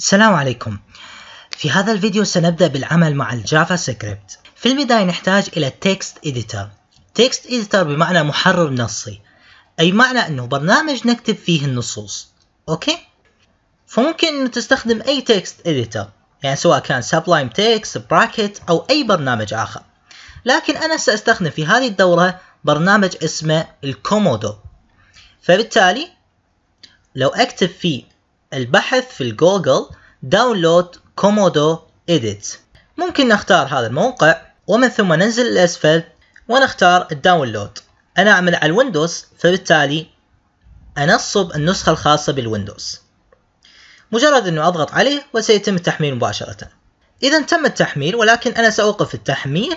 السلام عليكم في هذا الفيديو سنبدأ بالعمل مع الجافا سكريبت في البداية نحتاج إلى Text Editor Text Editor بمعنى محرر نصي أي معنى أنه برنامج نكتب فيه النصوص أوكي؟ فممكن أنه تستخدم أي Text Editor يعني سواء كان سبلايم Text, Bracket أو أي برنامج آخر لكن أنا سأستخدم في هذه الدورة برنامج اسمه الكومودو فبالتالي لو أكتب فيه البحث في الجوجل داونلود كومودو إديت ممكن نختار هذا الموقع ومن ثم ننزل الأسفل ونختار الداونلود أنا أعمل على الويندوز فبالتالي أنصب النسخة الخاصة بالويندوز مجرد أنه أضغط عليه وسيتم التحميل مباشرة إذا تم التحميل ولكن أنا سأوقف التحميل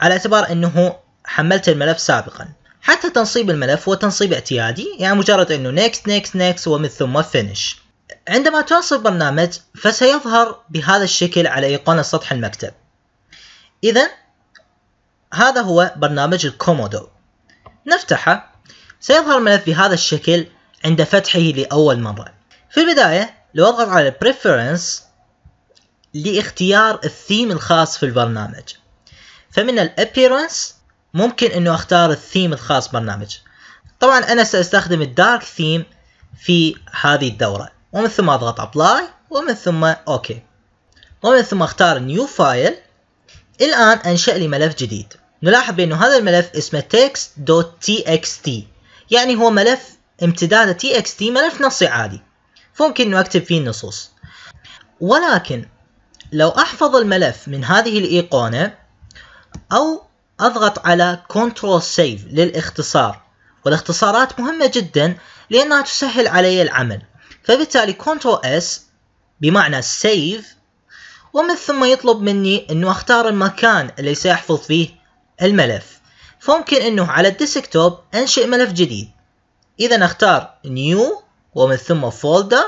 على اعتبار أنه حملت الملف سابقا حتى تنصيب الملف هو تنصيب اعتيادي يعني مجرد انه نيكست نيكست نيكست ومن ثم فينش عندما تنصب برنامج فسيظهر بهذا الشكل على ايقونة سطح المكتب اذا هذا هو برنامج الكومودو نفتحه سيظهر الملف بهذا الشكل عند فتحه لأول مرة في البداية لو أضغط على Preference لاختيار الثيم الخاص في البرنامج فمن الابيرنس ممكن انه اختار الثيم الخاص برنامج طبعا انا ساستخدم الدارك ثيم في هذه الدورة ومن ثم اضغط ابلاي ومن ثم اوكي ومن ثم اختار نيو فايل الان انشأ لي ملف جديد نلاحظ بانه هذا الملف اسمه text.txt يعني هو ملف امتداد txt ملف نصي عادي فممكن انه اكتب فيه النصوص ولكن لو احفظ الملف من هذه الايقونة او أضغط على Ctrl Save للاختصار والاختصارات مهمة جدا لأنها تسهل علي العمل فبالتالي Ctrl S بمعنى Save ومن ثم يطلب مني أنه أختار المكان اللي سيحفظ فيه الملف فممكن أنه على الديسكتوب أنشئ ملف جديد إذا أختار New ومن ثم Folder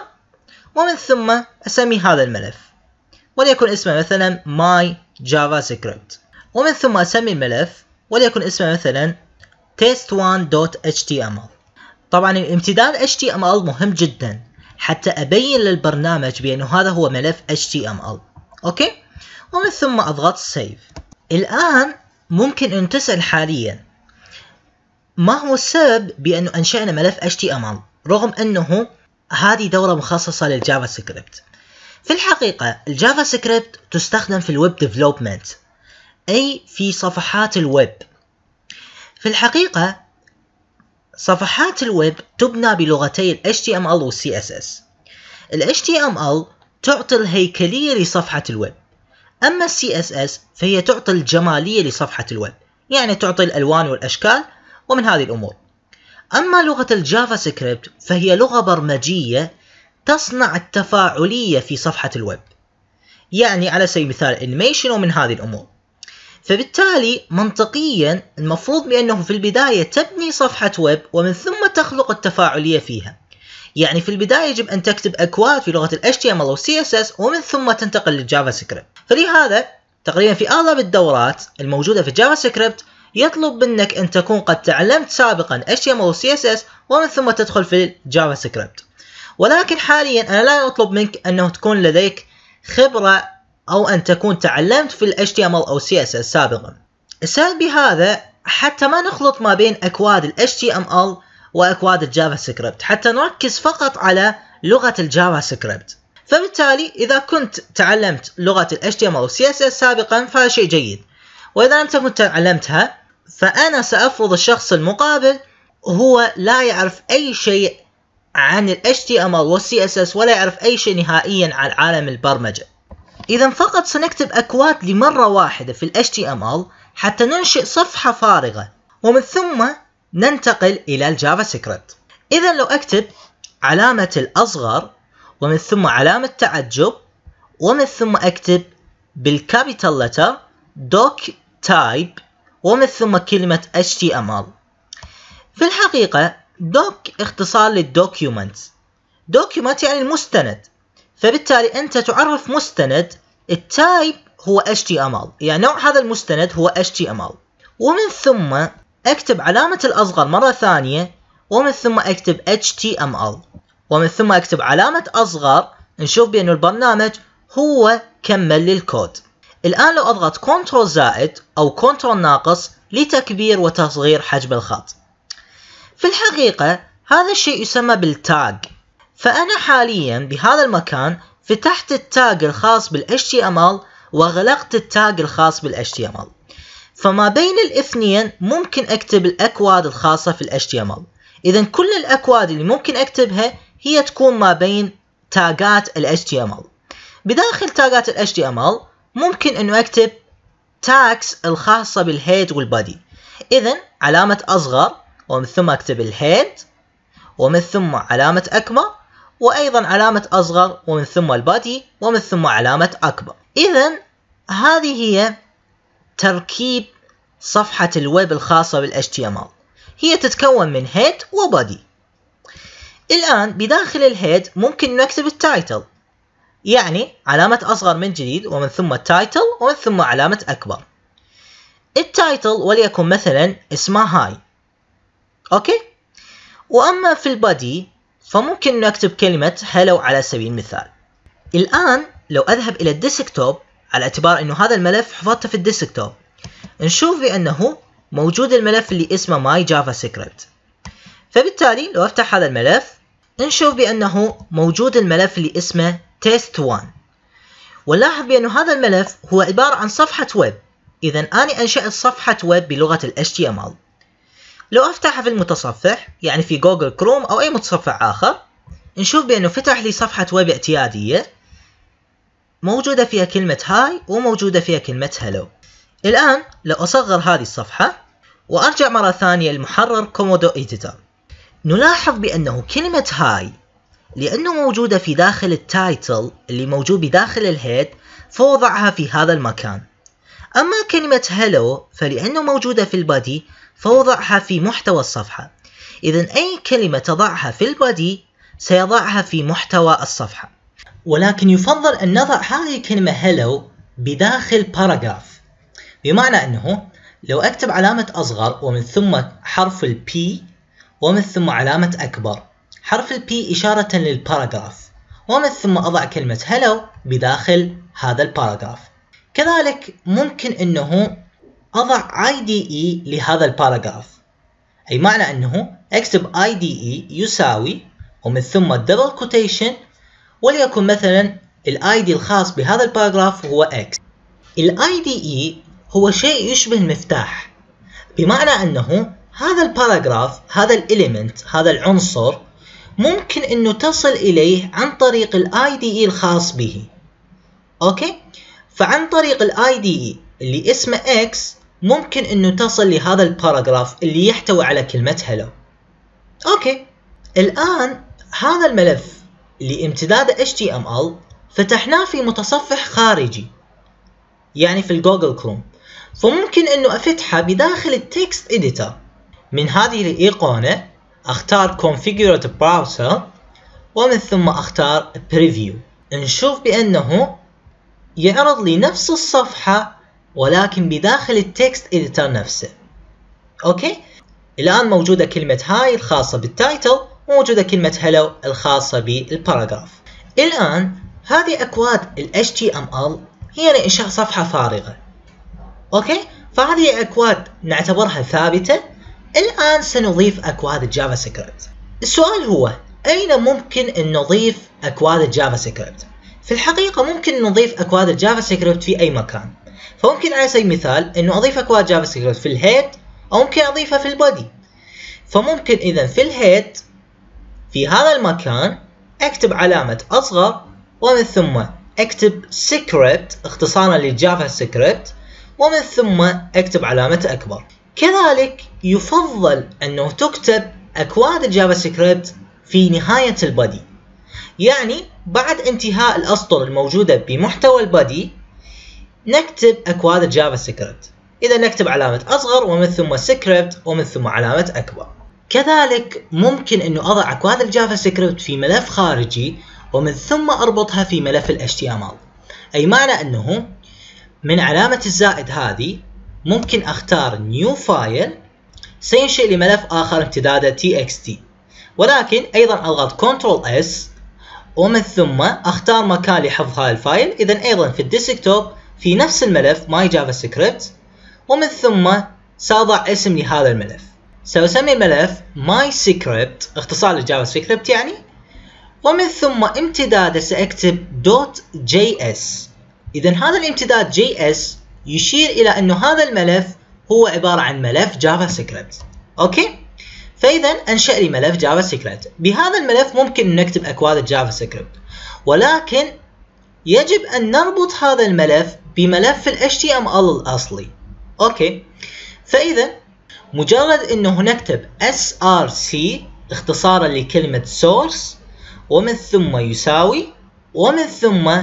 ومن ثم أسمي هذا الملف وليكن اسمه مثلا My JavaScript ومن ثم أسمي الملف وليكن اسمه مثلا test1.html طبعا امتداد HTML مهم جدا حتى أبين للبرنامج بأنه هذا هو ملف HTML أوكي ومن ثم أضغط Save الآن ممكن أن تسأل حاليا ما هو السبب بأنه أنشأنا ملف HTML رغم أنه هذه دورة مخصصة للجافا سكريبت في الحقيقة الجافا سكريبت تستخدم في الويب ديفلوبمنت أي في صفحات الويب في الحقيقة صفحات الويب تبنى بلغتي ال HTML وال CSS ال HTML تعطي الهيكلية لصفحة الويب أما ال CSS فهي تعطي الجمالية لصفحة الويب يعني تعطي الألوان والأشكال ومن هذه الأمور أما لغة الجافا سكريبت فهي لغة برمجية تصنع التفاعلية في صفحة الويب يعني على سبيل المثال انيميشن ومن هذه الأمور فبالتالي منطقيا المفروض بأنه في البداية تبني صفحة ويب ومن ثم تخلق التفاعلية فيها يعني في البداية يجب أن تكتب أكواد في لغة ال HTML أو CSS ومن ثم تنتقل للجافا سكريبت فلهذا تقريبا في أغلب الدورات الموجودة في الجافا سكريبت يطلب منك أن تكون قد تعلمت سابقا HTML و CSS ومن ثم تدخل في الجافا سكريبت ولكن حاليا أنا لا أطلب منك أنه تكون لديك خبرة أو أن تكون تعلمت في ال HTML أو CSS سابقا السبب بهذا حتى ما نخلط ما بين أكواد ال HTML وأكواد الجافا سكريبت حتى نركز فقط على لغة الجافا سكريبت فبالتالي إذا كنت تعلمت لغة ال HTML أو CSS سابقا فهذا شيء جيد وإذا لم تكن تعلمتها فأنا سأفرض الشخص المقابل هو لا يعرف أي شيء عن ال HTML وال CSS ولا يعرف أي شيء نهائيا عن عالم البرمجة إذا فقط سنكتب أكواد لمرة واحدة في ال HTML حتى ننشئ صفحة فارغة ومن ثم ننتقل إلى الجافا سكريبت إذا لو أكتب علامة الأصغر ومن ثم علامة تعجب ومن ثم أكتب بالكابيتال لتر دوك تايب ومن ثم كلمة HTML في الحقيقة دوك اختصار للدوكيومنت دوكيومنت يعني المستند فبالتالي انت تعرف مستند التايب هو HTML يعني نوع هذا المستند هو HTML ومن ثم اكتب علامة الأصغر مرة ثانية ومن ثم اكتب HTML ومن ثم اكتب علامة أصغر نشوف بأن البرنامج هو كمل للكود الآن لو أضغط Ctrl زائد أو Ctrl ناقص لتكبير وتصغير حجم الخط في الحقيقة هذا الشيء يسمى بالتاج فأنا حاليا بهذا المكان فتحت التاج الخاص بال HTML وغلقت التاج الخاص بال HTML فما بين الاثنين ممكن اكتب الاكواد الخاصة في ال HTML اذا كل الاكواد اللي ممكن اكتبها هي تكون ما بين تاجات ال HTML بداخل تاجات ال HTML ممكن انه اكتب تاكس الخاصة بالهيد والبادي اذا علامة اصغر ومن ثم اكتب الهيد ومن ثم علامة اكبر وأيضا علامة أصغر ومن ثم البادي ومن ثم علامة أكبر إذا هذه هي تركيب صفحة الويب الخاصة بال HTML هي تتكون من هيد وبادي الآن بداخل الهيد ممكن نكتب التايتل يعني علامة أصغر من جديد ومن ثم التايتل ومن ثم علامة أكبر التايتل وليكن مثلا اسمه هاي أوكي وأما في البادي فممكن أن أكتب كلمة hello على سبيل المثال الآن لو أذهب إلى الديسكتوب على اعتبار أنه هذا الملف حفظته في الديسكتوب نشوف بأنه موجود الملف اللي اسمه my javascript فبالتالي لو أفتح هذا الملف نشوف بأنه موجود الملف اللي اسمه test 1 ونلاحظ بأنه هذا الملف هو عبارة عن صفحة ويب إذا أنا أنشأت صفحة ويب بلغة ال HTML لو افتحها في المتصفح يعني في جوجل كروم او اي متصفح اخر نشوف بانه فتح لي صفحة ويب اعتيادية موجودة فيها كلمة هاي وموجودة فيها كلمة هلو الان لو اصغر هذه الصفحة وارجع مرة ثانية لمحرر كومودو ايديتر نلاحظ بانه كلمة هاي لانه موجودة في داخل التايتل اللي موجود بداخل الهيد فوضعها في هذا المكان اما كلمة هلو فلانه موجودة في البادي فوضعها في محتوى الصفحة إذا أي كلمة تضعها في البادي سيضعها في محتوى الصفحة ولكن يفضل أن نضع هذه الكلمة hello بداخل باراجراف بمعنى أنه لو أكتب علامة أصغر ومن ثم حرف ال P ومن ثم علامة أكبر حرف ال P إشارة للباراجراف ومن ثم أضع كلمة hello بداخل هذا الباراجراف كذلك ممكن أنه أضع IDE لهذا الباراجراف أي معنى أنه أكتب IDE يساوي ومن ثم double كوتيشن وليكن مثلا الاي الخاص بهذا الباراجراف هو X الاي دي e هو شيء يشبه المفتاح بمعنى أنه هذا الباراجراف هذا الإليمنت هذا العنصر ممكن أنه تصل إليه عن طريق الاي دي e الخاص به أوكي فعن طريق الاي دي e اللي اسمه X ممكن انه تصل لهذا الباراجراف اللي يحتوي على كلمة هلو اوكي الان هذا الملف لامتداد HTML فتحناه في متصفح خارجي يعني في الجوجل كروم فممكن انه افتحه بداخل التكست اديتر من هذه الايقونة اختار configure the browser ومن ثم اختار preview نشوف بانه يعرض لي نفس الصفحة ولكن بداخل التكست اديتر نفسه اوكي الان موجوده كلمه هاي الخاصه بالتايتل وموجوده كلمه هلو الخاصه بالباراجراف الان هذه اكواد ال HTML هي لإنشاء صفحة فارغة أوكي فهذه أكواد نعتبرها ثابتة الآن سنضيف أكواد الجافا سكريبت السؤال هو أين ممكن أن نضيف أكواد الجافا سكريبت؟ في الحقيقة ممكن نضيف أكواد الجافا سكريبت في أي مكان فممكن على سبيل المثال انه اضيف اكواد جافا سكريبت في الهيد او ممكن اضيفها في البودي فممكن اذا في الهيد في هذا المكان اكتب علامة اصغر ومن ثم اكتب سكريبت اختصارا للجافا سكريبت ومن ثم اكتب علامة اكبر كذلك يفضل انه تكتب اكواد الجافا سكريبت في نهاية البادي يعني بعد انتهاء الاسطر الموجودة بمحتوى البادي نكتب أكواد الجافا سكريبت إذا نكتب علامة أصغر ومن ثم سكريبت ومن ثم علامة أكبر كذلك ممكن أنه أضع أكواد الجافا سكريبت في ملف خارجي ومن ثم أربطها في ملف ال HTML أي معنى أنه من علامة الزائد هذه ممكن أختار نيو فايل سينشئ لي ملف آخر امتداده txt ولكن أيضا أضغط Ctrl S ومن ثم أختار مكان لحفظ هذا الفايل إذا أيضا في الديسكتوب في نفس الملف ماي جافا سكريبت ومن ثم سأضع اسم لهذا الملف سأسمي الملف ماي سكريبت اختصار للجافا سكريبت يعني ومن ثم امتداده سأكتب دوت جي اس إذا هذا الامتداد جي اس يشير إلى أنه هذا الملف هو عبارة عن ملف جافا سكريبت أوكي؟ فإذا أنشأ لي ملف جافا سكريبت بهذا الملف ممكن نكتب أكواد الجافا سكريبت ولكن يجب أن نربط هذا الملف بملف ال HTML الأصلي أوكي فإذا مجرد أنه نكتب SRC اختصارا لكلمة source ومن ثم يساوي ومن ثم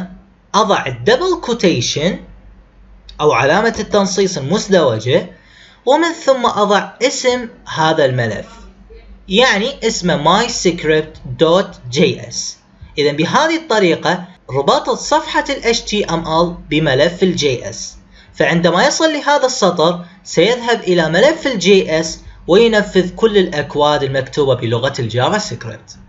أضع double quotation أو علامة التنصيص المزدوجة ومن ثم أضع اسم هذا الملف يعني اسمه myscript.js إذا بهذه الطريقة رباط صفحة ال HTML بملف ال JS فعندما يصل لهذا السطر سيذهب إلى ملف ال JS وينفذ كل الأكواد المكتوبة بلغة الجافا سكريبت